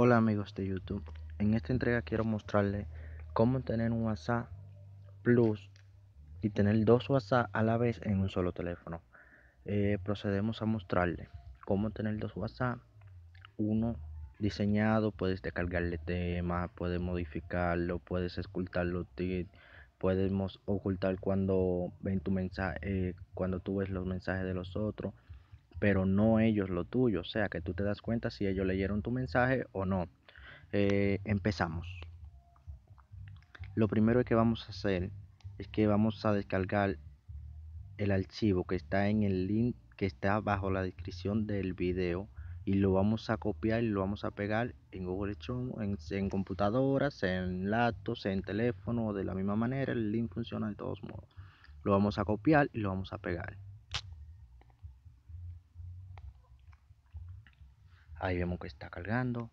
Hola amigos de YouTube, en esta entrega quiero mostrarles cómo tener un WhatsApp Plus y tener dos WhatsApp a la vez en un solo teléfono. Eh, procedemos a mostrarles cómo tener dos WhatsApp, uno diseñado, puedes descargarle temas, puedes modificarlo, puedes escultarlo los podemos ocultar cuando ven tu mensaje, eh, cuando tú ves los mensajes de los otros pero no ellos lo tuyo. O sea, que tú te das cuenta si ellos leyeron tu mensaje o no. Eh, empezamos. Lo primero que vamos a hacer es que vamos a descargar el archivo que está en el link que está bajo la descripción del video y lo vamos a copiar y lo vamos a pegar en Google Chrome, en, computadora, computadoras, en laptop, en teléfono, de la misma manera el link funciona de todos modos. Lo vamos a copiar y lo vamos a pegar. ahí vemos que está cargando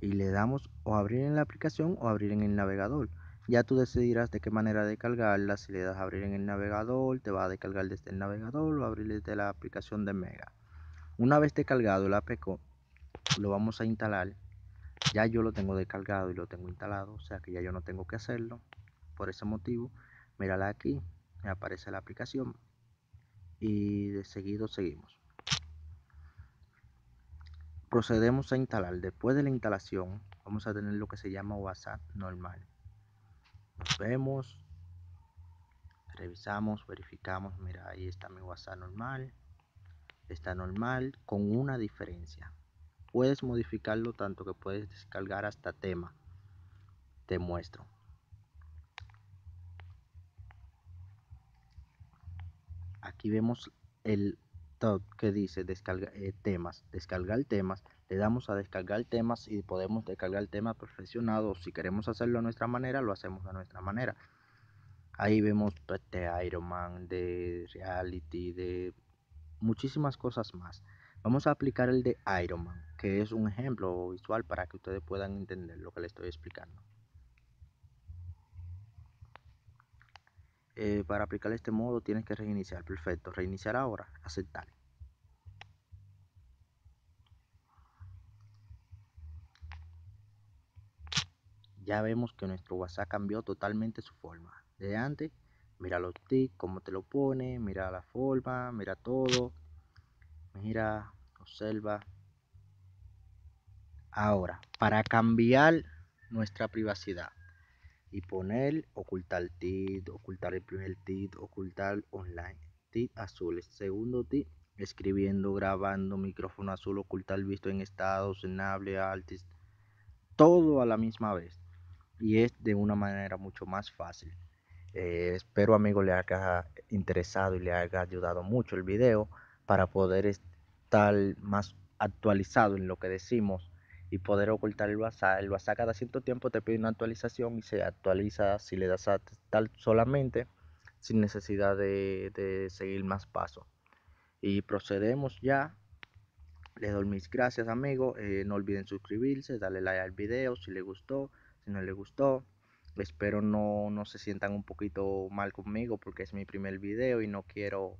y le damos o abrir en la aplicación o abrir en el navegador ya tú decidirás de qué manera de cargarla si le das a abrir en el navegador te va a descargar desde el navegador o abrir desde la aplicación de mega una vez descargado el apk lo vamos a instalar ya yo lo tengo descargado y lo tengo instalado o sea que ya yo no tengo que hacerlo por ese motivo mírala aquí me aparece la aplicación y de seguido seguimos procedemos a instalar después de la instalación vamos a tener lo que se llama whatsapp normal nos vemos revisamos verificamos mira ahí está mi whatsapp normal está normal con una diferencia puedes modificarlo tanto que puedes descargar hasta tema te muestro aquí vemos el top que dice descarga eh, temas, descargar temas, le damos a descargar temas y podemos descargar temas perfeccionados. Si queremos hacerlo a nuestra manera, lo hacemos a nuestra manera. Ahí vemos este de Iron Man, de Reality, de muchísimas cosas más. Vamos a aplicar el de Iron Man, que es un ejemplo visual para que ustedes puedan entender lo que les estoy explicando. Eh, para aplicar este modo tienes que reiniciar. Perfecto, reiniciar ahora, aceptar. Ya vemos que nuestro WhatsApp cambió totalmente su forma. De antes, mira los tics, cómo te lo pone, mira la forma, mira todo. Mira, observa. Ahora, para cambiar nuestra privacidad y poner ocultar TIT, ocultar el primer TIT, ocultar online, TIT azul, segundo TIT, escribiendo, grabando, micrófono azul, ocultar visto en estado, enable altis, todo a la misma vez. Y es de una manera mucho más fácil. Eh, espero amigo le haya interesado y le haya ayudado mucho el video para poder estar más actualizado en lo que decimos y poder ocultar el WhatsApp. El WhatsApp cada cierto tiempo te pide una actualización y se actualiza si le das a tal solamente sin necesidad de, seguir más pasos. Y procedemos ya. Les doy mis gracias amigos. Eh, no olviden suscribirse, darle like al video si les gustó, si no les gustó. Espero no, no se sientan un poquito mal conmigo porque es mi primer video y no quiero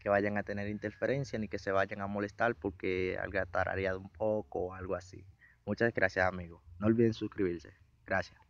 que vayan a tener interferencia ni que se vayan a molestar porque haya haría un poco o algo así. Muchas gracias, amigos. No olviden suscribirse. Gracias.